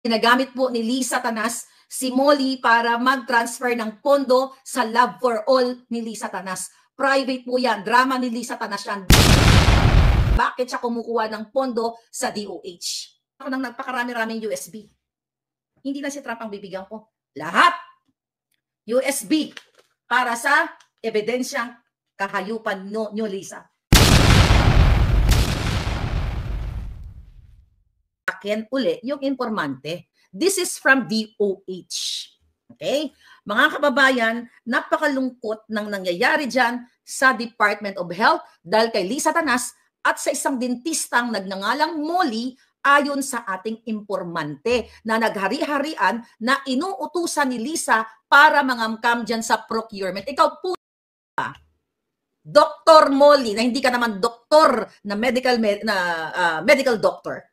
ginagamit po ni Lisa Tanas si Molly para mag-transfer ng pondo sa Love for All ni Lisa Tanas. Private po yan. Drama ni Lisa Tanas yan. Bakit siya kumukuha ng pondo sa DOH? Ako nang nagpakarami-raming USB. Hindi na si Trump ang bibigyan ko. Lahat! USB para sa ebidensyang kahayupan nyo, nyo Lisa. akin uli yung informante. This is from DOH. Okay? Mga kababayan, napakalungkot ng nangyayari dyan sa Department of Health dahil kay Lisa Tanas at sa isang dentistang nagnangalang Molly ayon sa ating impormante na naghari-harian na inuutusan ni Lisa para mangamkam dyan sa procurement. Ikaw po, Dr. Molly, na hindi ka naman doktor na medical na uh, medical doctor.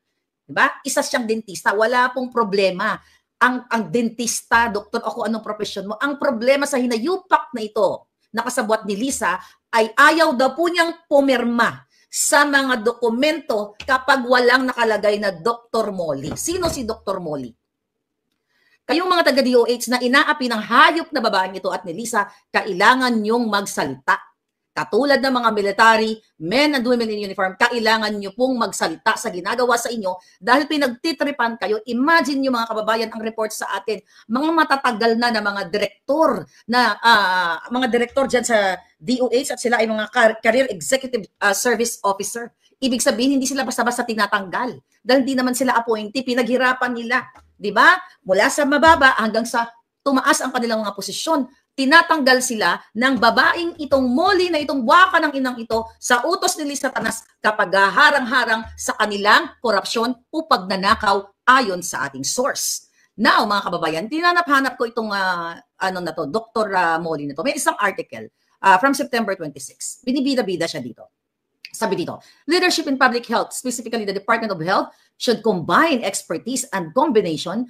'Di ba? Isa siyang dentista, wala pong problema. Ang ang dentista, doktor ako anong profesyon mo? Ang problema sa hinayupak na ito, nakasabwat ni Lisa ay ayaw daw po niyang pumirma sa mga dokumento kapag walang nakalagay na Dr. Molly. Sino si Dr. Molly? Kayong mga taga-DOH na inaapi ng hayop na babaeng ito at ni Lisa, kailangan niyong magsalita. Katulad ng mga military, men and women in uniform, kailangan nyo pong magsalita sa ginagawa sa inyo dahil pinagtitripan kayo. Imagine nyo mga kababayan ang report sa atin, mga matatagal na na mga direktor na uh, mga direktor diyan sa DOH at sila ay mga career executive uh, service officer. Ibig sabihin, hindi sila basta-basta tinatanggal dahil hindi naman sila appointee, pinaghirapan nila. 'di ba? Mula sa mababa hanggang sa tumaas ang kanilang mga posisyon tinatanggal sila ng babaeng itong moli na itong waka ng inang ito sa utos ni Satanas kapag harang-harang sa kanilang korupsyon o pagnanakaw ayon sa ating source. Now, mga kababayan, tinanap-hanap ko itong uh, ano na to, Dr. Uh, ah, Molly na to. May isang article uh, from September 26. Binibida-bida siya dito. Sabi dito, leadership in public health, specifically the Department of Health, should combine expertise and combination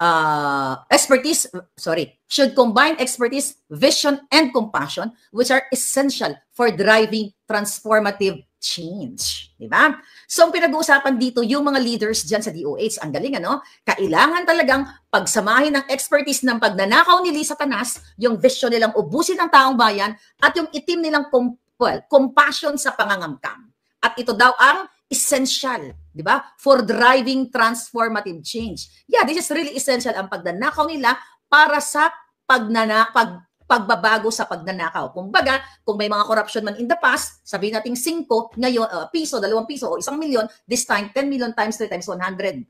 uh, expertise, sorry, should combine expertise, vision, and compassion, which are essential for driving transformative change. Di ba? So, ang pinag-uusapan dito, yung mga leaders dyan sa DOH, ang galing ano, kailangan talagang pagsamahin ang expertise ng pagnanakaw ni Lisa Tanas, yung vision nilang ubusin ng taong bayan, at yung itim nilang comp- well, compassion sa pangangamkam. At ito daw ang essential, di ba? For driving transformative change. Yeah, this is really essential ang pagnanakaw nila para sa pagnana pag pagbabago sa pagnanakaw. Kumbaga, kung may mga corruption man in the past, sabihin natin 5, ngayon uh, piso, 2 piso o 1 million, this time 10 million times 3 times 100.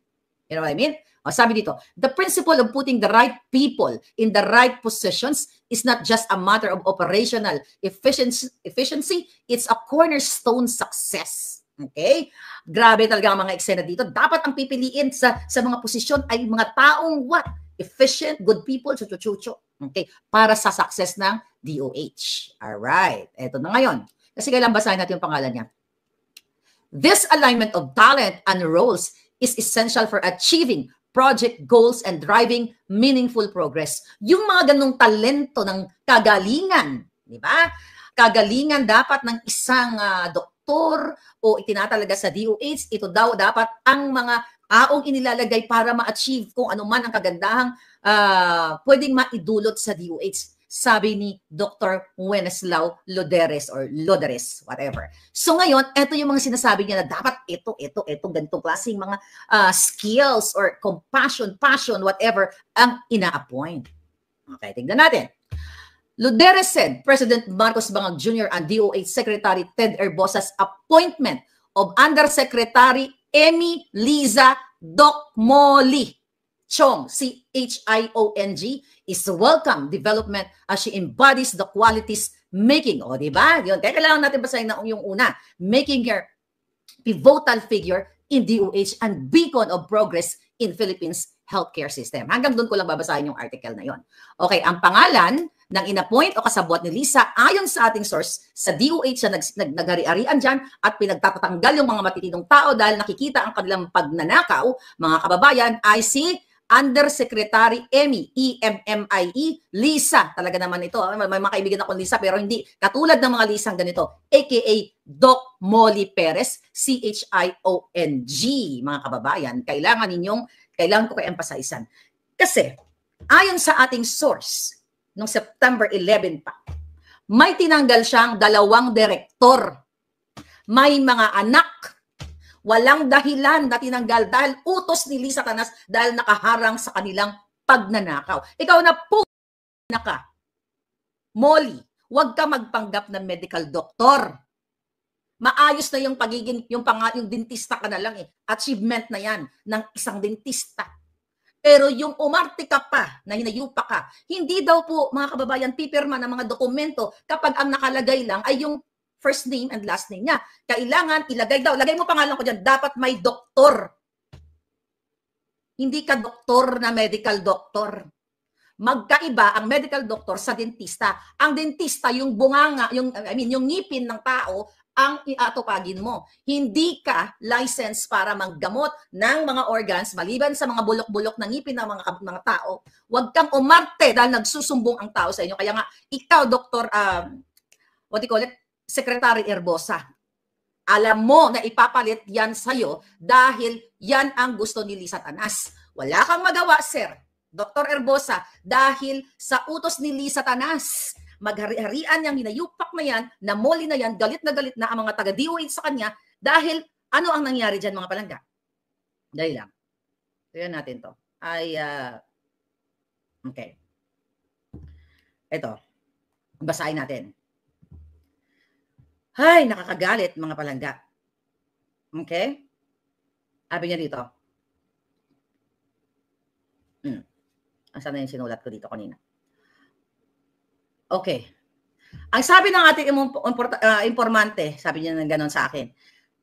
You know what I mean? O, sabi dito, the principle of putting the right people in the right positions is not just a matter of operational efficiency, efficiency it's a cornerstone success. Okay? Grabe talaga ang mga eksena dito. Dapat ang pipiliin sa sa mga posisyon ay mga taong what? Efficient, good people, chuchuchucho. Okay? Para sa success ng DOH. All right. Ito na ngayon. Kasi kailan basahin natin yung pangalan niya. This alignment of talent and roles is essential for achieving project goals and driving meaningful progress. Yung mga ganong talento ng kagalingan, di ba? Kagalingan dapat ng isang uh, doktor doktor o itinatalaga sa DOH, ito daw dapat ang mga aong inilalagay para ma-achieve kung ano man ang kagandahang uh, pwedeng maidulot sa DOH sabi ni Dr. Wenceslao Loderes or Loderes, whatever. So ngayon, ito yung mga sinasabi niya na dapat ito, ito, ito, ganitong klaseng mga uh, skills or compassion, passion, whatever, ang ina-appoint. Okay, tignan natin. Ludere said President Marcos Bangag Jr. and DOH Secretary Ted Erbosa's appointment of Undersecretary Emmy Liza Docmoli Chong, C-H-I-O-N-G, is a welcome development as she embodies the qualities making, o oh, diba? ba? Yun, teka lang natin basahin na yung una, making her pivotal figure in DOH and beacon of progress in Philippines healthcare system. Hanggang doon ko lang babasahin yung article na yon. Okay, ang pangalan ng inappoint o kasabwat ni Lisa ayon sa ating source sa DOH na nag, nag, naghari-arian dyan at pinagtatatanggal yung mga matitinong tao dahil nakikita ang kanilang pagnanakaw, mga kababayan, ay si Undersecretary Emmy, E-M-M-I-E, e, Lisa. Talaga naman ito. Ah. May, may mga kaibigan akong Lisa pero hindi. Katulad ng mga Lisang ganito, aka Doc Molly Perez, C-H-I-O-N-G, mga kababayan. Kailangan ninyong, kailangan ko kayo emphasize Kasi, ayon sa ating source, nung September 11 pa. May tinanggal siyang dalawang direktor. May mga anak. Walang dahilan na tinanggal dahil utos ni Lisa Tanas dahil nakaharang sa kanilang pagnanakaw. Ikaw na po na ka. Molly, huwag ka magpanggap ng medical doctor. Maayos na yung pagiging, yung, pang, yung dentista ka na lang eh. Achievement na yan ng isang dentista. Pero yung umarte ka pa, na hinayupa ka, hindi daw po, mga kababayan, pipirma ng mga dokumento kapag ang nakalagay lang ay yung first name and last name niya. Kailangan ilagay daw, lagay mo pangalan ko dyan, dapat may doktor. Hindi ka doktor na medical doctor. Magkaiba ang medical doctor sa dentista. Ang dentista, yung bunganga, yung, I mean, yung ngipin ng tao, ang iatupagin mo. Hindi ka license para manggamot ng mga organs maliban sa mga bulok-bulok ng ngipin ng mga, mga tao. Huwag kang umarte dahil nagsusumbong ang tao sa inyo. Kaya nga, ikaw, Dr. Um, what do you call it? Secretary Erbosa. Alam mo na ipapalit yan sa'yo dahil yan ang gusto ni Lisa Tanas. Wala kang magawa, sir. Dr. Erbosa, dahil sa utos ni Lisa Tanas, maghari-harian niyang hinayupak na yan, namoli na yan, galit na galit na ang mga taga-DOH sa kanya dahil ano ang nangyari dyan mga palangga? Dali lang. Tignan natin to. Ay, uh, okay. Ito. Basahin natin. Ay, nakakagalit mga palangga. Okay? Sabi niya dito. Hmm. Asan na yung sinulat ko dito kanina? Okay. Ang sabi ng ating uh, ah, informante, sabi niya ng ganon sa akin,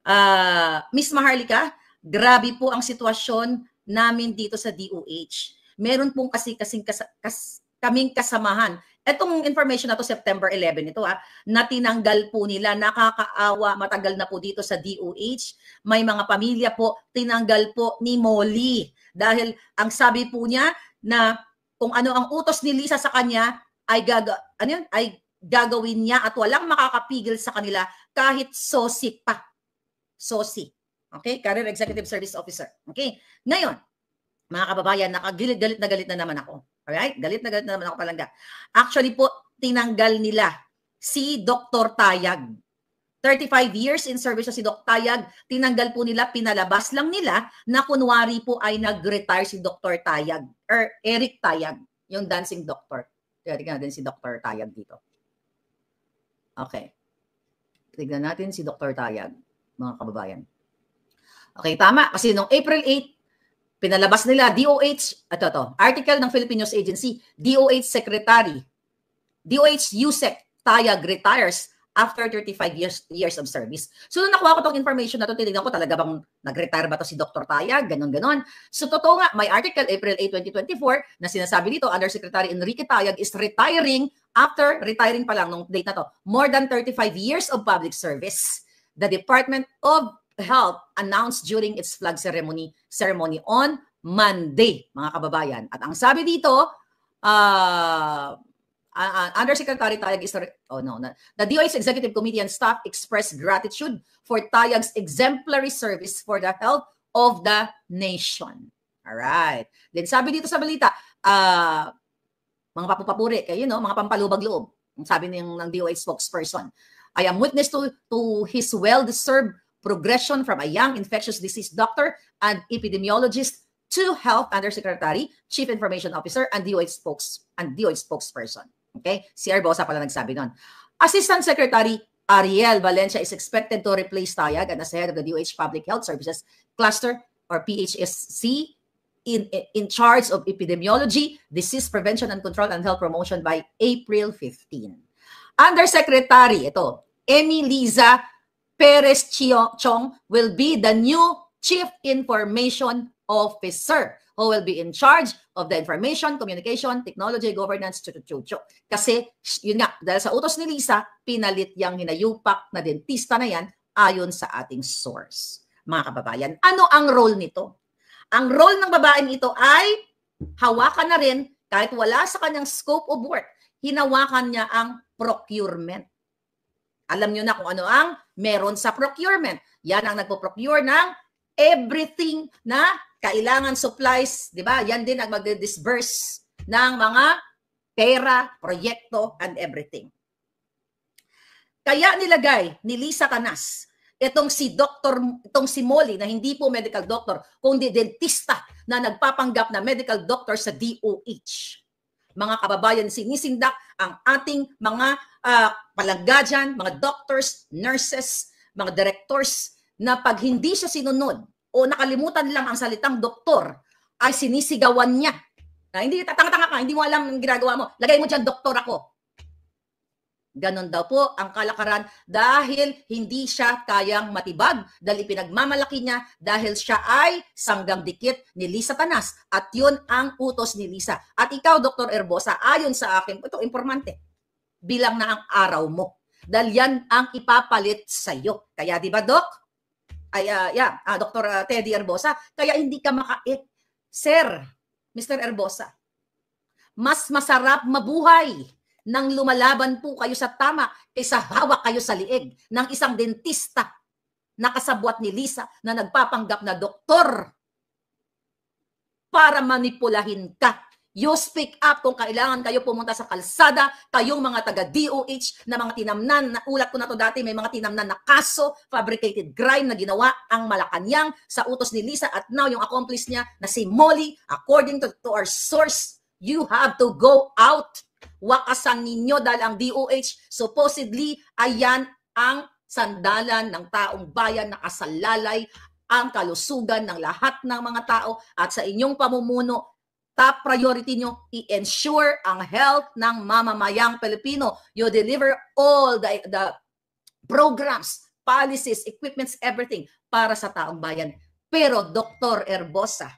uh, Miss Maharlika, grabe po ang sitwasyon namin dito sa DOH. Meron pong kasi kasing kas, kas, kaming kasamahan. Etong information na to September 11 ito ah, na tinanggal po nila, nakakaawa, matagal na po dito sa DOH. May mga pamilya po, tinanggal po ni Molly. Dahil ang sabi po niya na kung ano ang utos ni Lisa sa kanya, ay gaga ano yun? ay gagawin niya at walang makakapigil sa kanila kahit sosi pa. Sosi. Okay? Career Executive Service Officer. Okay? Ngayon, mga kababayan, nakagalit-galit na galit na naman ako. Alright? Galit na galit na naman ako palangga. Actually po, tinanggal nila si Dr. Tayag. 35 years in service na si Dr. Tayag, tinanggal po nila, pinalabas lang nila na kunwari po ay nag-retire si Dr. Tayag or Eric Tayag, yung dancing doctor. Tignan natin si Dr. Tayag dito. Okay. Tignan natin si Dr. Tayag, mga kababayan. Okay, tama. Kasi noong April 8, pinalabas nila DOH, ito to, article ng Philippine News Agency, DOH Secretary, DOH USEC Tayag retires after 35 years years of service. So nung nakuha ko tong information na to, tinignan ko talaga bang nag-retire ba to si Dr. Tayag, ganun ganon So totoo nga, may article April 8, 2024 na sinasabi dito, Undersecretary Enrique Tayag is retiring after retiring pa lang nung date na to, more than 35 years of public service. The Department of Health announced during its flag ceremony ceremony on Monday, mga kababayan. At ang sabi dito, uh, uh, Undersecretary Tayag is oh no, not, the DOH's Executive Committee and staff expressed gratitude for Tayag's exemplary service for the health of the nation. All right. Then sabi dito sa balita, uh, mga papupapuri, kayo no, mga pampalubag loob. Sabi ng, ng DOH spokesperson, I am witness to, to his well-deserved progression from a young infectious disease doctor and epidemiologist to Health Undersecretary, Chief Information Officer, and DOH, spokes, and DOH spokesperson. Okay? Si Arbosa pala nagsabi nun. Assistant Secretary Ariel Valencia is expected to replace Tayag as head of the DOH Public Health Services Cluster or PHSC in, in charge of epidemiology, disease prevention and control and health promotion by April 15. Undersecretary, ito, Emmy Liza Perez Chong will be the new Chief Information Officer who will be in charge of the information, communication, technology, governance, chuchuchuchu. Kasi, yun nga, dahil sa utos ni Lisa, pinalit yung hinayupak na dentista na yan ayon sa ating source. Mga kababayan, ano ang role nito? Ang role ng babaeng ito ay hawakan na rin kahit wala sa kanyang scope of work, hinawakan niya ang procurement. Alam niyo na kung ano ang meron sa procurement. Yan ang nagpo-procure ng everything na kailangan supplies, di ba? Yan din ang magdi-disburse ng mga pera, proyekto, and everything. Kaya nilagay ni Lisa Canas itong si doctor, itong si Molly na hindi po medical doctor, kundi dentista na nagpapanggap na medical doctor sa DOH. Mga kababayan, sinisindak ang ating mga uh, palangga dyan, mga doctors, nurses, mga directors, na pag hindi siya sinunod o nakalimutan lang ang salitang doktor ay sinisigawan niya. Na, hindi, tatanga-tanga ka, hindi mo alam ang ginagawa mo. Lagay mo dyan, doktor ako. Ganon daw po ang kalakaran dahil hindi siya kayang matibag dahil ipinagmamalaki niya dahil siya ay sanggang dikit ni Lisa Tanas at yun ang utos ni Lisa. At ikaw, Dr. Erbosa, ayon sa akin, ito, informante, bilang na ang araw mo. Dahil yan ang ipapalit sa iyo. Kaya di ba, Doc? ay uh, yeah, uh, ah, Dr. Ah, Teddy Erbosa, kaya hindi ka makait. Sir, Mr. Erbosa, mas masarap mabuhay nang lumalaban po kayo sa tama kaysa hawak kayo sa liig ng isang dentista na kasabwat ni Lisa na nagpapanggap na doktor para manipulahin ka You speak up kung kailangan kayo pumunta sa kalsada, kayong mga taga-DOH na mga tinamnan, na ulat ko na to dati, may mga tinamnan na kaso, fabricated crime na ginawa ang Malacanang sa utos ni Lisa at now yung accomplice niya na si Molly, according to, to our source, you have to go out. Wakasan ninyo dahil ang DOH supposedly ayan ang sandalan ng taong bayan na kasalalay ang kalusugan ng lahat ng mga tao at sa inyong pamumuno top priority nyo, i-ensure ang health ng mamamayang Pilipino. You deliver all the, the programs, policies, equipments, everything para sa taong bayan. Pero Dr. Erbosa,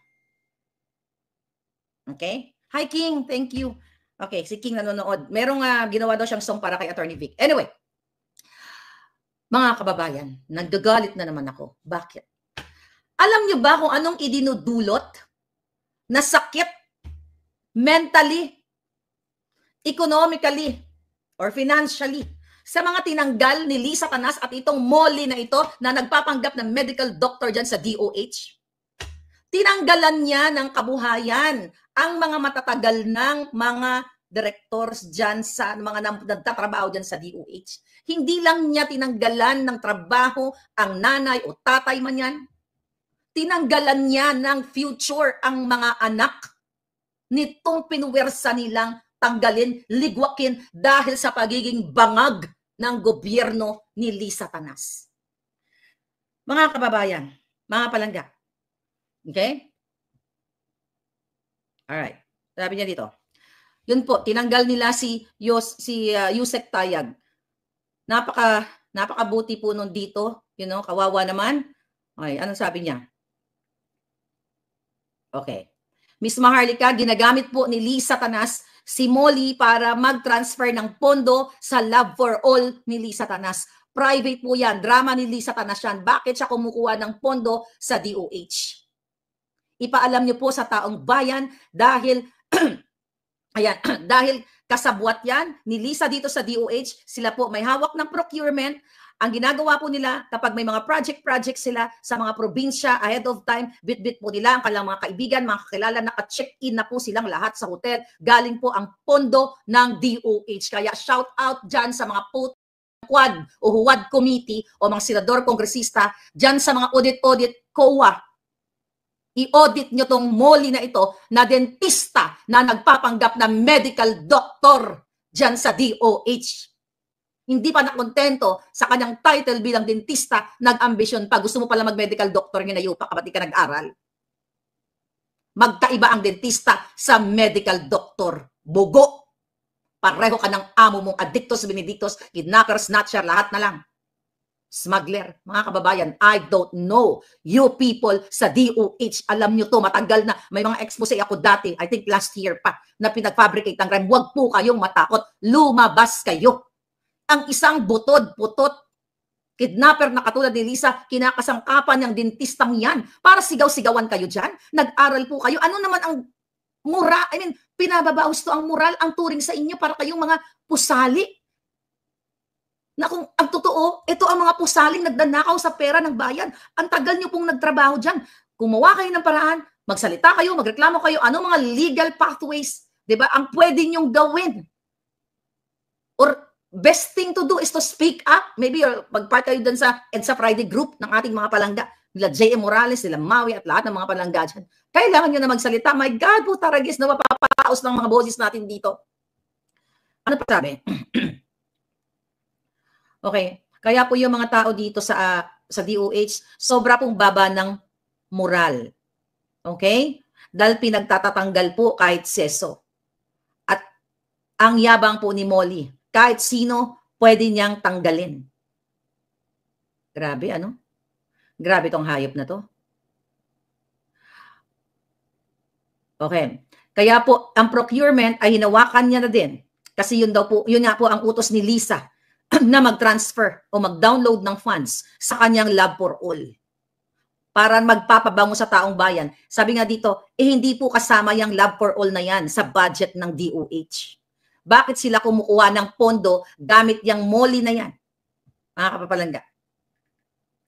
okay? Hi King, thank you. Okay, si King nanonood. Merong uh, ginawa daw siyang song para kay Attorney Vic. Anyway, mga kababayan, nagagalit na naman ako. Bakit? Alam niyo ba kung anong idinudulot na sakit mentally, economically, or financially sa mga tinanggal ni Lisa Panas at itong Molly na ito na nagpapanggap ng medical doctor dyan sa DOH. Tinanggalan niya ng kabuhayan ang mga matatagal ng mga directors dyan sa mga nagtatrabaho dyan sa DOH. Hindi lang niya tinanggalan ng trabaho ang nanay o tatay man yan. Tinanggalan niya ng future ang mga anak nitong pinuwersa nilang tanggalin, ligwakin dahil sa pagiging bangag ng gobyerno ni Lisa Tanas. Mga kababayan, mga palangga. Okay? Alright. Sabi niya dito. Yun po, tinanggal nila si Yos, si uh, Yusek Tayag. Napaka napakabuti po nun dito, you know, kawawa naman. Okay, ano sabi niya? Okay. Miss Maharlika, ginagamit po ni Lisa Tanas si Molly para mag-transfer ng pondo sa Love for All ni Lisa Tanas. Private po yan. Drama ni Lisa Tanas yan. Bakit siya kumukuha ng pondo sa DOH? Ipaalam niyo po sa taong bayan dahil ayan, dahil kasabwat yan ni Lisa dito sa DOH. Sila po may hawak ng procurement ang ginagawa po nila kapag may mga project-project sila sa mga probinsya ahead of time, bit-bit po nila ang kanilang mga kaibigan, mga kakilala, naka-check-in na po silang lahat sa hotel. Galing po ang pondo ng DOH. Kaya shout out dyan sa mga put quad o huwad committee o mga senador kongresista dyan sa mga audit-audit COA i-audit nyo tong moli na ito na dentista na nagpapanggap na medical doctor dyan sa DOH. Hindi pa nakontento sa kanyang title bilang dentista, nag-ambisyon pa. Gusto mo pala mag-medical doctor ngayon ayupa kapag di ka nag-aral. Magkaiba ang dentista sa medical doctor. Bogo. Pareho ka ng amo mong addictos, benedictos, kidnappers, snatcher, lahat na lang smuggler. Mga kababayan, I don't know you people sa DOH. Alam nyo to, matagal na. May mga expose ako dati, I think last year pa, na pinag-fabricate ang crime. Huwag po kayong matakot. Lumabas kayo ang isang butod-putot Kidnapper na katulad ni Lisa, kinakasangkapan ng dentistang yan para sigaw-sigawan kayo dyan. Nag-aral po kayo. Ano naman ang mura? I mean, pinababawas to ang moral, ang turing sa inyo para kayong mga pusali. Na kung ang totoo, ito ang mga pusaling nagdanakaw sa pera ng bayan. Ang tagal niyo pong nagtrabaho dyan. Gumawa kayo ng paraan, magsalita kayo, magreklamo kayo, ano mga legal pathways, di ba, ang pwede nyong gawin. Or best thing to do is to speak up. Maybe or magpart kayo dun sa EDSA Friday group ng ating mga palangga. Nila J.M. Morales, nila Maui at lahat ng mga palangga dyan. Kailangan nyo na magsalita. My God, po taragis na mapapataos ng mga boses natin dito. Ano pa sabi? okay. Kaya po yung mga tao dito sa uh, sa DOH, sobra pong baba ng moral. Okay? Dahil pinagtatatanggal po kahit seso. At ang yabang po ni Molly, kahit sino, pwede niyang tanggalin. Grabe, ano? Grabe tong hayop na to. Okay. Kaya po, ang procurement ay hinawakan niya na din. Kasi yun daw po, yun nga po ang utos ni Lisa na mag-transfer o mag-download ng funds sa kanyang Love for All para magpapabango sa taong bayan. Sabi nga dito, eh hindi po kasama yung Love for All na yan sa budget ng DOH bakit sila kumukuha ng pondo gamit yung MOLI na yan? Mga kapapalangga.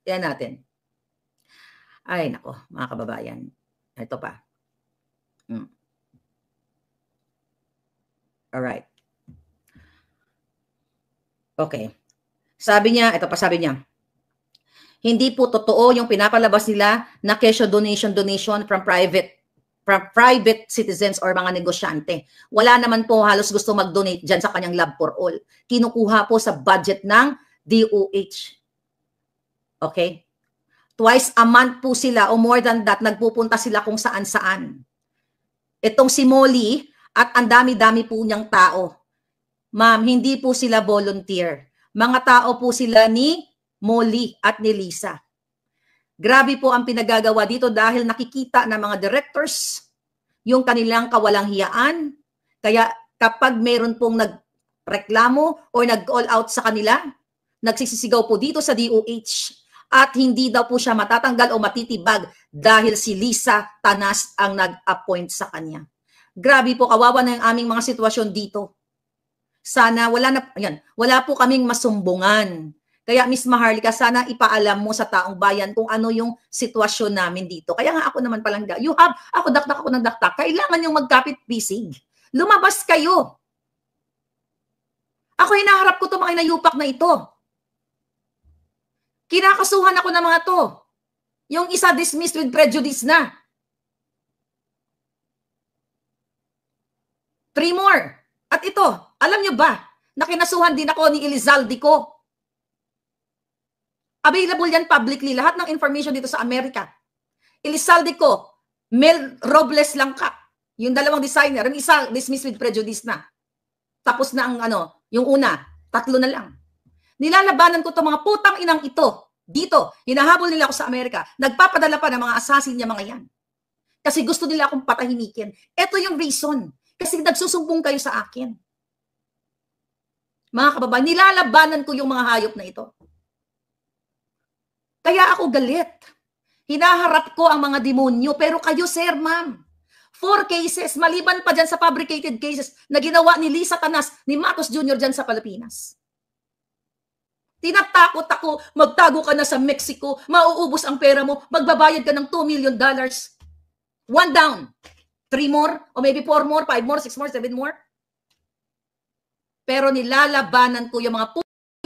Yan natin. Ay, nako, mga kababayan. Ito pa. Hmm. Alright. Okay. Sabi niya, ito pa sabi niya, hindi po totoo yung pinapalabas nila na cash donation donation from private private citizens or mga negosyante. Wala naman po halos gusto mag-donate dyan sa kanyang Love for All. Kinukuha po sa budget ng DOH. Okay? Twice a month po sila o more than that, nagpupunta sila kung saan-saan. Itong si Molly at ang dami-dami po niyang tao. Ma'am, hindi po sila volunteer. Mga tao po sila ni Molly at ni Lisa. Grabe po ang pinagagawa dito dahil nakikita ng mga directors yung kanilang kawalang hiyaan. Kaya kapag meron pong nagreklamo o nag-all out sa kanila, nagsisisigaw po dito sa DOH at hindi daw po siya matatanggal o matitibag dahil si Lisa Tanas ang nag-appoint sa kanya. Grabe po, kawawa na yung aming mga sitwasyon dito. Sana wala na, ayan, wala po kaming masumbungan kaya Miss Maharlika, sana ipaalam mo sa taong bayan kung ano yung sitwasyon namin dito. Kaya nga ako naman palang, you have, ako daktak ako ng daktak, kailangan yung magkapit bisig. Lumabas kayo. Ako hinaharap ko itong mga inayupak na ito. Kinakasuhan ako ng mga to. Yung isa dismissed with prejudice na. Three more. At ito, alam nyo ba, nakinasuhan din ako ni Elizalde ko Available yan publicly. Lahat ng information dito sa Amerika. Ilisalde ko, Mel Robles lang ka. Yung dalawang designer, ang isa dismissed with prejudice na. Tapos na ang ano, yung una, tatlo na lang. Nilalabanan ko to mga putang inang ito. Dito, hinahabol nila ako sa Amerika. Nagpapadala pa ng mga assassin niya mga yan. Kasi gusto nila akong patahimikin. Ito yung reason. Kasi nagsusumbong kayo sa akin. Mga kababayan, nilalabanan ko yung mga hayop na ito. Kaya ako galit. Hinaharap ko ang mga demonyo. Pero kayo, sir, ma'am, four cases, maliban pa dyan sa fabricated cases na ginawa ni Lisa Tanas, ni Marcos Jr. dyan sa Pilipinas. Tinatakot ako, magtago ka na sa Mexico, mauubos ang pera mo, magbabayad ka ng 2 million dollars. One down. Three more, or maybe four more, five more, six more, seven more. Pero nilalabanan ko yung mga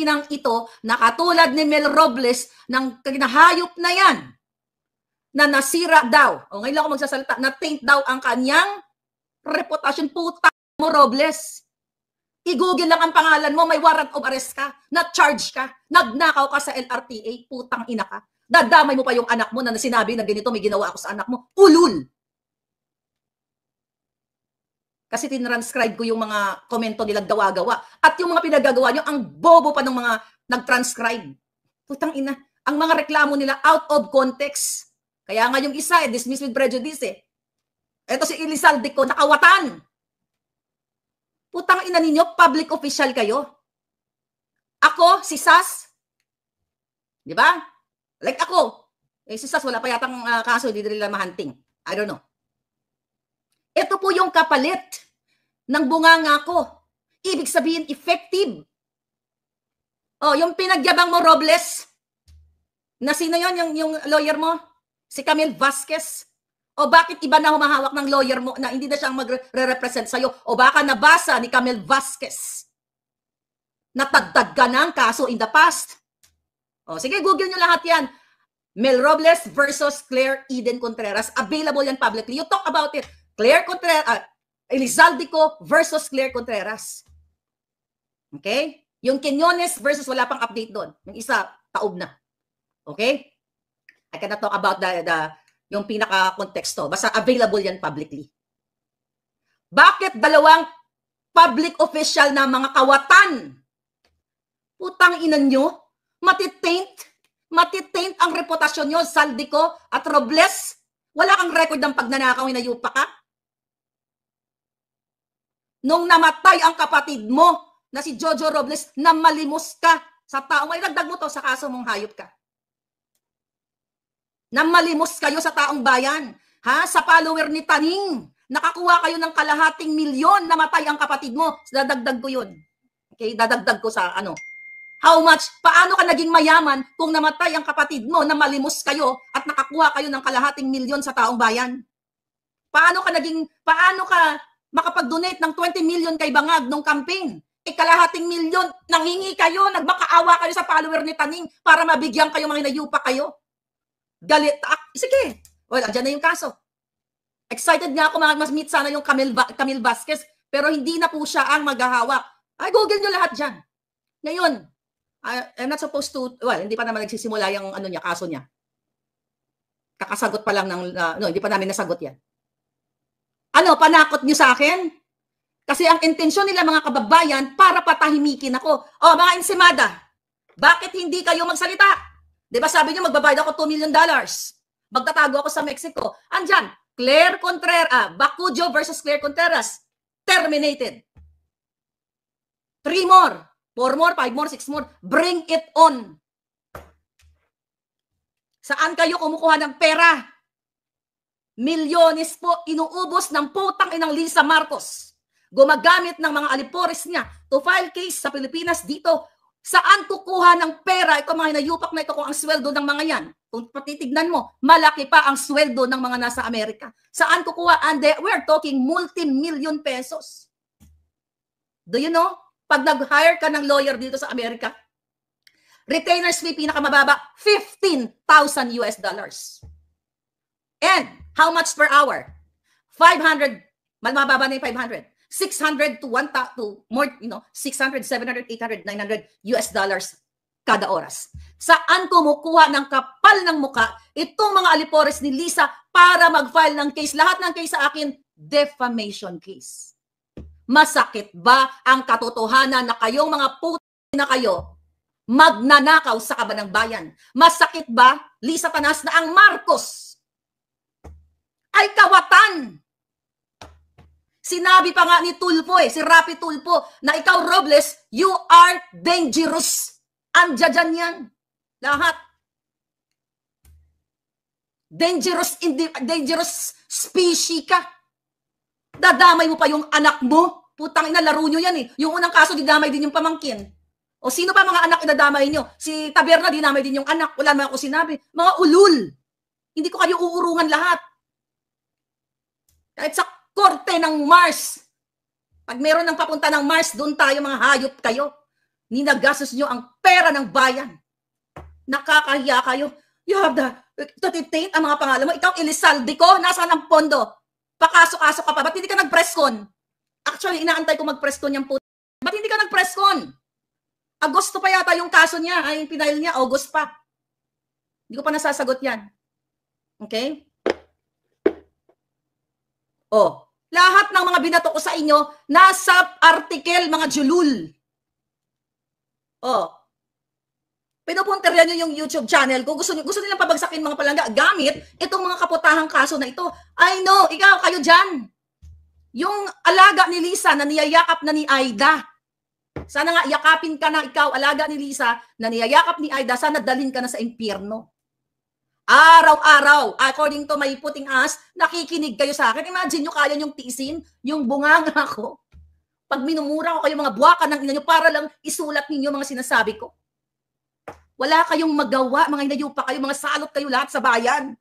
ng ito na katulad ni Mel Robles ng kinahayop na yan na nasira daw. O ngayon ako magsasalita, na taint daw ang kanyang reputation. Puta mo, Robles. I-google lang ang pangalan mo, may warrant of arrest ka, na-charge ka, nagnakaw ka sa LRTA, putang ina ka. Dadamay mo pa yung anak mo na sinabi na ganito may ginawa ako sa anak mo. Ulul! Kasi tinranscribe ko yung mga komento nilang gawa-gawa. At yung mga pinagagawa nyo, ang bobo pa ng mga nagtranscribe. Putang ina. Ang mga reklamo nila out of context. Kaya nga yung isa, eh, dismissed with prejudice eh. Ito si Elizalde ko, nakawatan. Putang ina ninyo, public official kayo. Ako, si Sas, di ba? Like ako, eh, si Sas wala pa yatang uh, kaso, hindi nila mahanting. I don't know. Ito po yung kapalit ng bunganga ko. Ibig sabihin, effective. Oh, yung pinagyabang mo, Robles, na sino yon yung, yung lawyer mo? Si Camille Vasquez? O bakit iba na humahawak ng lawyer mo na hindi na siyang magre-represent sa'yo? O baka nabasa ni Camille Vasquez na tagdag ka ng kaso in the past? O sige, google nyo lahat yan. Mel Robles versus Claire Eden Contreras. Available yan publicly. You talk about it. Claire Contreras, uh, ah, Elizaldico versus Claire Contreras. Okay? Yung Quinones versus wala pang update doon. Yung isa, taob na. Okay? I cannot talk about the, the yung pinaka-konteksto. Basta available yan publicly. Bakit dalawang public official na mga kawatan? Putang inan nyo, matitaint, matitaint ang reputasyon nyo, Saldico at Robles. Wala kang record ng pagnanakaw, na inayupa ka nung namatay ang kapatid mo na si Jojo Robles na malimos ka sa taong ay dagdag mo to sa kaso mong hayop ka. Na malimos kayo sa taong bayan. Ha? Sa follower ni Taning. Nakakuha kayo ng kalahating milyon na matay ang kapatid mo. Dadagdag ko yun. Okay? Dadagdag ko sa ano. How much? Paano ka naging mayaman kung namatay ang kapatid mo na malimos kayo at nakakuha kayo ng kalahating milyon sa taong bayan? Paano ka naging, paano ka makapag-donate ng 20 million kay Bangag nung campaign. Eh kalahating milyon, nangingi kayo, nagmakaawa kayo sa follower ni Taning para mabigyan kayo, mga inayupa kayo. Galit. Ah, sige. Well, andyan na yung kaso. Excited nga ako mas meet sana yung Camille, Camille Vasquez pero hindi na po siya ang maghahawak. Ay, google nyo lahat dyan. Ngayon, I, ah, I'm not supposed to, well, hindi pa naman nagsisimula yung ano niya, kaso niya. Kakasagot pa lang ng, uh, no, hindi pa namin nasagot yan. Ano, panakot nyo sa akin? Kasi ang intensyon nila mga kababayan para patahimikin ako. O, oh, mga insimada, bakit hindi kayo magsalita? Di ba sabi nyo magbabayad ako 2 million dollars? Magtatago ako sa Mexico. Andyan, Claire Contreras, ah, Bacujo versus Claire Contreras, terminated. Three more, four more, five more, six more, bring it on. Saan kayo kumukuha ng pera? Milyones po inuubos ng putang inang Lisa Marcos. Gumagamit ng mga alipores niya to file case sa Pilipinas dito. Saan kukuha ng pera ito mga hinayupak na ito kung ang sweldo ng mga yan? Kung patitignan mo, malaki pa ang sweldo ng mga nasa Amerika. Saan kukuha? And we're talking multi-million pesos. Do you know? Pag nag-hire ka ng lawyer dito sa Amerika, retainers fee pinakamababa, 15,000 US dollars. And how much per hour? 500, mababa na yung 500. 600 to 1 to more, you know, 600, 700, 800, 900 US dollars kada oras. Saan kumukuha ng kapal ng muka itong mga alipores ni Lisa para mag-file ng case? Lahat ng case sa akin, defamation case. Masakit ba ang katotohanan na kayong mga puti na kayo magnanakaw sa kabanang bayan? Masakit ba, Lisa Panas, na ang Marcos ay kawatan. Sinabi pa nga ni Tulpo eh, si Rapi Tulpo, na ikaw Robles, you are dangerous. Andiyan yan. Lahat. Dangerous, dangerous species ka. Dadamay mo pa yung anak mo. Putang ina, laro nyo yan eh. Yung unang kaso, didamay din yung pamangkin. O sino pa mga anak idadamay nyo? Si Taberna, dinamay din yung anak. Wala naman ako sinabi. Mga ulul. Hindi ko kayo uurungan lahat. Kahit sa korte ng Mars. Pag meron ng papunta ng Mars, doon tayo mga hayop kayo. Ninagasos nyo ang pera ng bayan. Nakakahiya kayo. You have the, to taint ang mga pangalan mo. Ikaw, Elizalde ko, nasaan ang pondo? Pakaso-kaso ka pa. Ba't hindi ka nag-presscon? Actually, inaantay ko mag-presscon yung puto. Ba't hindi ka nag-presscon? Agosto pa yata yung kaso niya. Ay, pinail niya, August pa. Hindi ko pa nasasagot yan. Okay? Oh, lahat ng mga binato ko sa inyo, nasa article mga julul. Oh, pinupunteryan nyo yung YouTube channel ko. Gusto, niyo gusto nilang pabagsakin mga palangga gamit itong mga kaputahang kaso na ito. I know, ikaw, kayo diyan. Yung alaga ni Lisa na niyayakap na ni Aida. Sana nga yakapin ka na ikaw, alaga ni Lisa, na niyayakap ni Aida, sana dalhin ka na sa impyerno. Araw-araw, according to my puting ass, nakikinig kayo sa akin. Imagine nyo, kaya yung tisin, yung bunganga ko. Pag minumura ko kayo mga buwakan ng ina nyo para lang isulat ninyo mga sinasabi ko. Wala kayong magawa, mga inayupa kayo, mga salot kayo lahat sa bayan.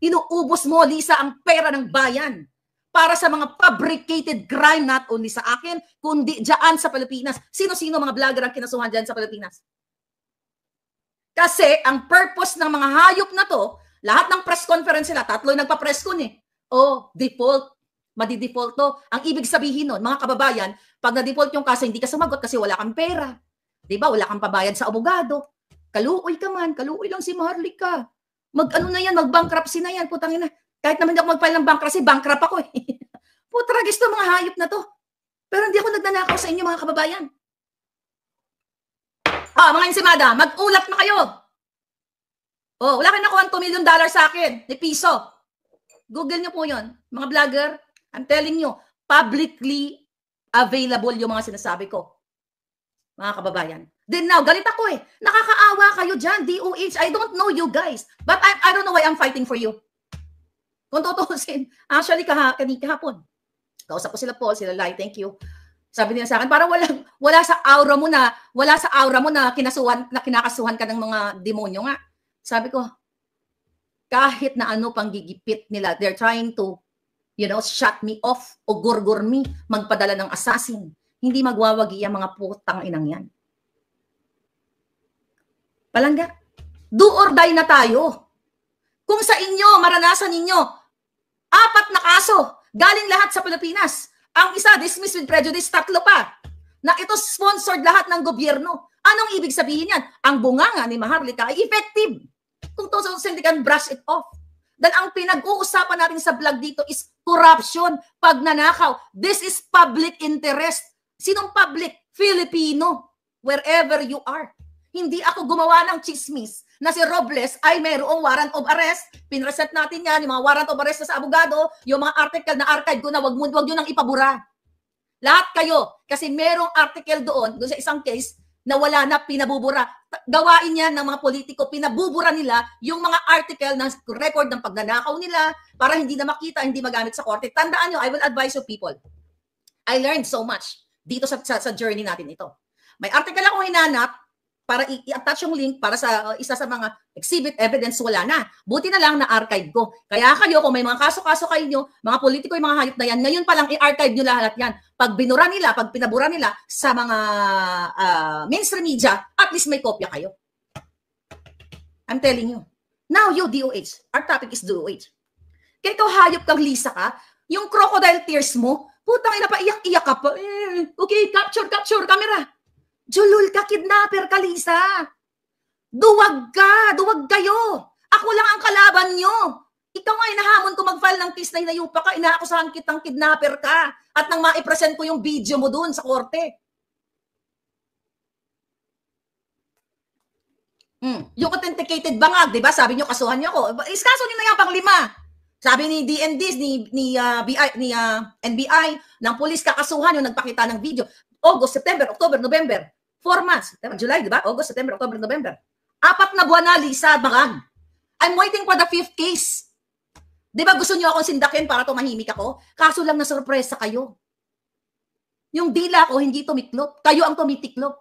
Inuubos mo, Lisa, ang pera ng bayan para sa mga fabricated crime not only sa akin, kundi dyan sa Pilipinas. Sino-sino mga vlogger ang kinasuhan dyan sa Pilipinas? Kasi ang purpose ng mga hayop na to, lahat ng press conference nila, tatlo nagpa-press con eh. Oh, default. Madi-default to. Ang ibig sabihin nun, mga kababayan, pag na-default yung kaso, hindi ka sumagot kasi wala kang pera. Di ba? Wala kang pabayad sa abogado. Kaluoy ka man. Kaluoy lang si Marlica. Mag ano na yan, mag bankruptcy na yan. Putang ina. Kahit naman hindi ako mag-file ng bankruptcy, bankrupt ako eh. Putragis to mga hayop na to. Pero hindi ako nagnanakaw sa inyo mga kababayan. Ha, ah, mga insimada, mag-ulat na kayo. Oh, wala kayo nakuha 2 million dollars sa akin, ni piso. Google nyo po yon Mga vlogger, I'm telling you, publicly available yung mga sinasabi ko. Mga kababayan. Then now, galit ako eh. Nakakaawa kayo dyan, DOH. I don't know you guys. But I, I don't know why I'm fighting for you. Kung tutusin, actually, kaha, kanina kahapon. Kausap ko sila Paul, sila Lai, thank you. Sabi niya sa akin, parang wala, wala sa aura mo na, wala sa aura mo na kinasuhan, na kinakasuhan ka ng mga demonyo nga. Sabi ko, kahit na ano pang gigipit nila, they're trying to, you know, shut me off o gurgur me, magpadala ng assassin. Hindi magwawagi ang mga putang inang yan. Palangga, do or die na tayo. Kung sa inyo, maranasan ninyo, apat na kaso, galing lahat sa Pilipinas ang isa, dismissed with prejudice, tatlo pa. Na ito sponsored lahat ng gobyerno. Anong ibig sabihin yan? Ang bunganga ni Maharlika ay effective. Kung to they can brush it off. Dahil ang pinag-uusapan natin sa vlog dito is corruption, pagnanakaw. This is public interest. Sinong public? Filipino. Wherever you are. Hindi ako gumawa ng chismis na si Robles ay mayroong warrant of arrest. Pinresent natin yan, yung mga warrant of arrest sa abogado, yung mga article na archive ko na wag, mo, wag nyo nang ipabura. Lahat kayo. Kasi merong article doon, doon sa isang case, na wala na pinabubura. Gawain yan ng mga politiko, pinabubura nila yung mga article ng record ng pagnanakaw nila para hindi na makita, hindi magamit sa korte. Tandaan nyo, I will advise you people. I learned so much dito sa, sa, sa journey natin ito. May article akong hinanap para i-attach yung link para sa uh, isa sa mga exhibit evidence wala na. Buti na lang na archive ko. Kaya kayo kung may mga kaso-kaso kayo mga politiko yung mga hayop na yan, ngayon pa lang i-archive nyo lahat yan. Pag binura nila, pag pinabura nila sa mga uh, mainstream media, at least may kopya kayo. I'm telling you. Now you DOH. Our topic is DOH. Kaya ikaw hayop kang Lisa ka, yung crocodile tears mo, putang ina pa iyak-iyak ka pa. Eh, okay, capture, capture, camera. Julul ka, kidnapper ka, Lisa. Duwag ka, duwag kayo. Ako lang ang kalaban nyo. Ikaw nga inahamon ko mag-file ng case na inayupa ka, inaakusahan kitang kidnapper ka at nang maipresent ko yung video mo doon sa korte. Mm. Yung authenticated bangag, di ba? Sabi nyo, kasuhan nyo ako. Iskaso nyo na yan pang lima. Sabi ni DNDs, ni, ni, uh, ah, BI, ni uh, ah, NBI, ng polis kakasuhan yung nagpakita ng video. August, September, October, November. Four months. July, di ba? August, September, October, November. Apat na buwan na, Lisa, bagag. I'm waiting for the fifth case. Di ba gusto niyo akong sindakin para tumahimik ako? Kaso lang na surprise sa kayo. Yung dila ko hindi tumiklop. Kayo ang tumitiklop.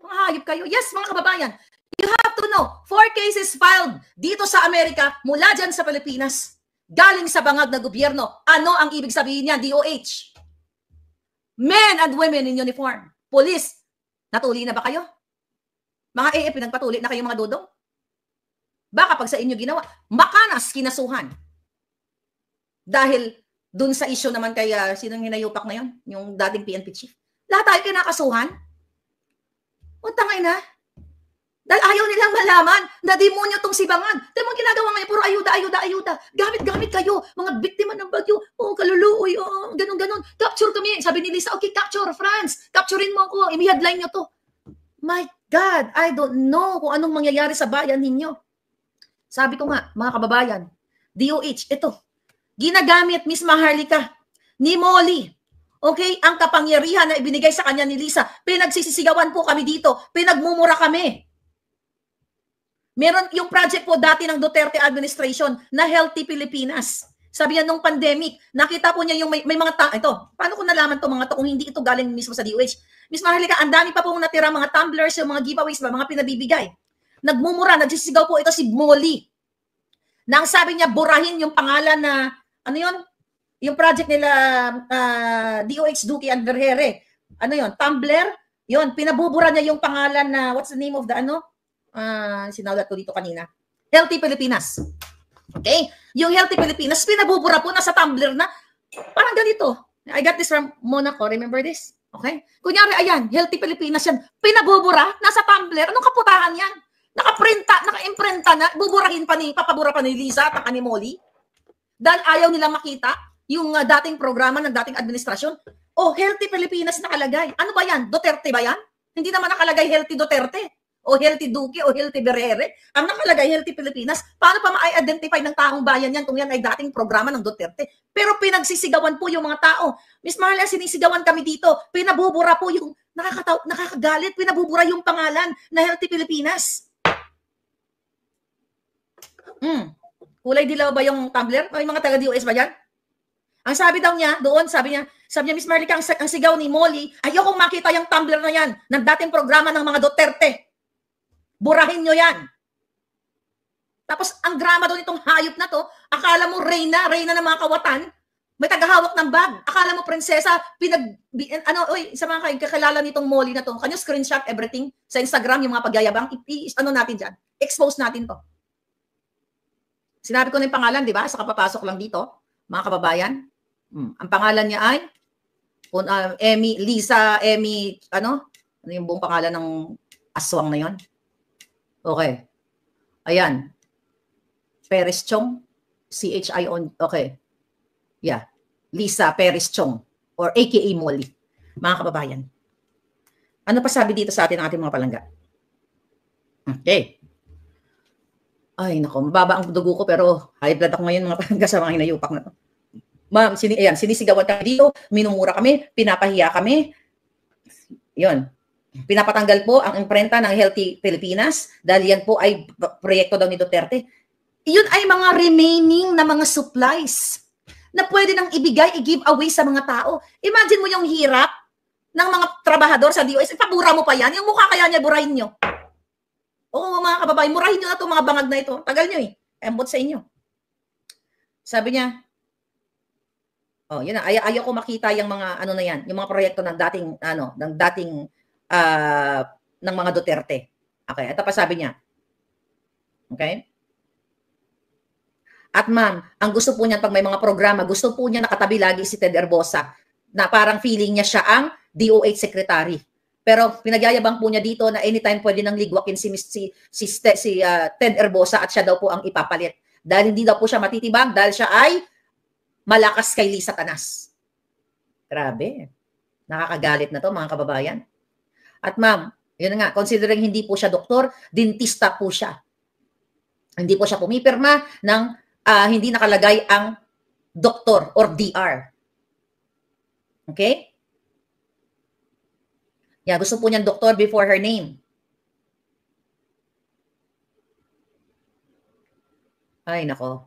Mga hayop kayo. Yes, mga kababayan. You have to know, four cases filed dito sa Amerika mula dyan sa Pilipinas. Galing sa bangag na gobyerno. Ano ang ibig sabihin niyan, DOH? Men and women in uniform. Police, natuli na ba kayo? Mga AF, nagpatuli na kayo mga dudong? Baka pag sa inyo ginawa, makanas kinasuhan. Dahil dun sa issue naman kaya uh, sinong hinayupak na yon, yung dating PNP chief. Lahat tayo kinakasuhan. O tangay na. Ah. Dahil ayaw nilang malaman na demonyo tong si Bangan. Dahil mga ginagawa ngayon, puro ayuda, ayuda, ayuda. Gamit-gamit kayo, mga biktima ng bagyo. Oh, kaluluoy, oo, ganun. Capture kami. Sabi ni Lisa, okay, capture, France. Capturein mo ako. I-headline nyo to. My God, I don't know kung anong mangyayari sa bayan ninyo. Sabi ko nga, mga kababayan, DOH, ito, ginagamit Miss Maharlika ni Molly. Okay, ang kapangyarihan na ibinigay sa kanya ni Lisa, pinagsisisigawan po kami dito, pinagmumura kami. Meron yung project po dati ng Duterte administration na Healthy Pilipinas. Sabi niya nung pandemic, nakita po niya yung may, may mga ta- ito. Paano ko nalaman to mga to kung hindi ito galing mismo sa DOH? Miss Maharlika, ang dami pa pong natira mga tumblers, yung mga giveaways ba, mga pinabibigay. Nagmumura, nagsisigaw po ito si Molly. Nang sabi niya burahin yung pangalan na ano yon? Yung project nila uh, ah, DOH Duque and Vergere. Ano yon? Tumblr? Yon, pinabubura niya yung pangalan na what's the name of the ano? Uh, ah, sinawlat ko dito kanina. Healthy Pilipinas. Okay? Yung Healthy Pilipinas, pinabubura po na sa Tumblr na parang ganito. I got this from Monaco. Remember this? Okay? Kunyari, ayan, Healthy Pilipinas yan. Pinabubura, nasa Tumblr. Anong kaputahan yan? Nakaprinta, naka-imprinta na, buburahin pa ni, papabura pa ni Lisa at ni Molly. Dahil ayaw nilang makita yung uh, dating programa ng dating administrasyon. Oh, Healthy Pilipinas nakalagay. Ano ba yan? Duterte ba yan? Hindi naman nakalagay Healthy Duterte o Healthy Duque o Healthy Berere, ang nakalagay Healthy Pilipinas, paano pa ma-identify ng taong bayan yan kung yan ay dating programa ng Duterte? Pero pinagsisigawan po yung mga tao. Miss Marla, sinisigawan kami dito. Pinabubura po yung nakakataw, nakakagalit, pinabubura yung pangalan na Healthy Pilipinas. Mm. Kulay dilaw ba yung Tumblr? May mga taga-DOS ba yan? Ang sabi daw niya, doon, sabi niya, sabi niya, Miss Marlica, ang, ang sigaw ni Molly, ayokong makita yung Tumblr na yan ng dating programa ng mga Duterte. Burahin nyo yan. Tapos ang drama doon itong hayop na to, akala mo reyna, reyna ng mga kawatan, may tagahawak ng bag. Akala mo prinsesa, pinag ano, oy, sa mga kakilala nitong Molly na to, kanyo screenshot everything sa Instagram yung mga pagyayabang, i, i ano natin diyan. Expose natin to. Sinabi ko na yung pangalan, di ba? Sa kapapasok lang dito, mga kababayan. Hmm. Ang pangalan niya ay um, Emmy, Lisa, Emmy, ano? Ano yung buong pangalan ng aswang na yon? Okay. Ayan. Perez Chong, CHI on, okay. Yeah. Lisa Perez Chong, or AKA Molly. Mga kababayan. Ano pa sabi dito sa atin ng ating mga palangga? Okay. Ay, nako, mababa ang dugo ko pero high blood ako ngayon mga palangga sa mga hinayupak na to. Ma'am, sini, ayan, sinisigawan kami dito, minumura kami, pinapahiya kami. 'Yon, Pinapatanggal po ang imprenta ng Healthy Pilipinas dahil yan po ay proyekto daw ni Duterte. Yun ay mga remaining na mga supplies na pwede nang ibigay, i-give away sa mga tao. Imagine mo yung hirap ng mga trabahador sa DOS. Ipabura mo pa yan. Yung mukha kaya niya, burahin nyo. Oo, mga kababayan, murahin nyo na itong mga bangag na ito. Tagal nyo eh. Embot sa inyo. Sabi niya, oh, yun na, ay ayaw ko makita yung mga ano na yan, yung mga proyekto ng dating ano, ng dating uh, ng mga Duterte. Okay, ito pa sabi niya. Okay? At ma'am, ang gusto po niya pag may mga programa, gusto po niya nakatabi lagi si Ted Erbosa na parang feeling niya siya ang DOH secretary. Pero pinagyayabang po niya dito na anytime pwede nang ligwakin si si si, si uh, Ted Erbosa at siya daw po ang ipapalit. Dahil hindi daw po siya matitibag dahil siya ay malakas kay Lisa Tanas. Grabe. Nakakagalit na to mga kababayan. At ma'am, yun nga, considering hindi po siya doktor, dentista po siya. Hindi po siya pumipirma ng uh, hindi nakalagay ang doktor or DR. Okay? Yeah, gusto po niyan doktor before her name. Ay, nako.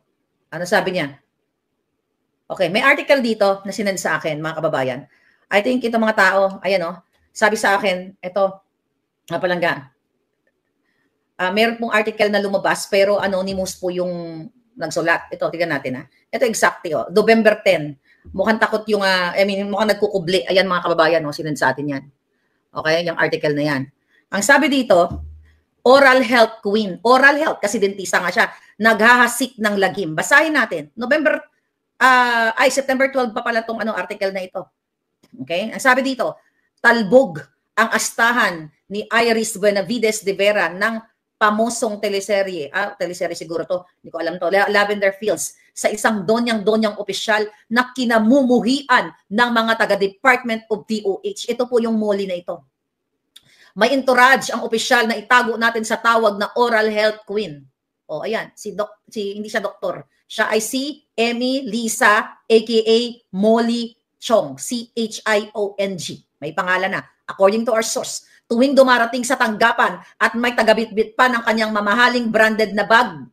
Ano sabi niya? Okay, may article dito na sinend sa akin, mga kababayan. I think itong mga tao, ayan o, oh, sabi sa akin, eto, napalangga, ah, uh, ah, meron pong article na lumabas pero anonymous po yung nagsulat. Ito, tignan natin ha. Ah. Ito exactly oh. November 10. Mukhang takot yung, uh, I mean, mukhang nagkukubli. Ayan mga kababayan, no, oh, sinend sa atin yan. Okay, yung article na yan. Ang sabi dito, oral health queen. Oral health, kasi dentista nga siya. Naghahasik ng lagim. Basahin natin. November, uh, ay, September 12 pa pala tong ano, article na ito. Okay? Ang sabi dito, talbog ang astahan ni Iris Benavides de Vera ng pamosong teleserye. Ah, teleserye siguro to. Hindi ko alam to. Lavender Fields. Sa isang donyang-donyang opisyal na kinamumuhian ng mga taga-Department of DOH. Ito po yung moli na ito. May entourage ang opisyal na itago natin sa tawag na oral health queen. O, oh, ayan. Si doc, si, hindi siya doktor. Siya ay si Emmy Lisa, aka Molly Chong. C-H-I-O-N-G. May pangalan na. According to our source, tuwing dumarating sa tanggapan at may tagabitbit pa ng kanyang mamahaling branded na bag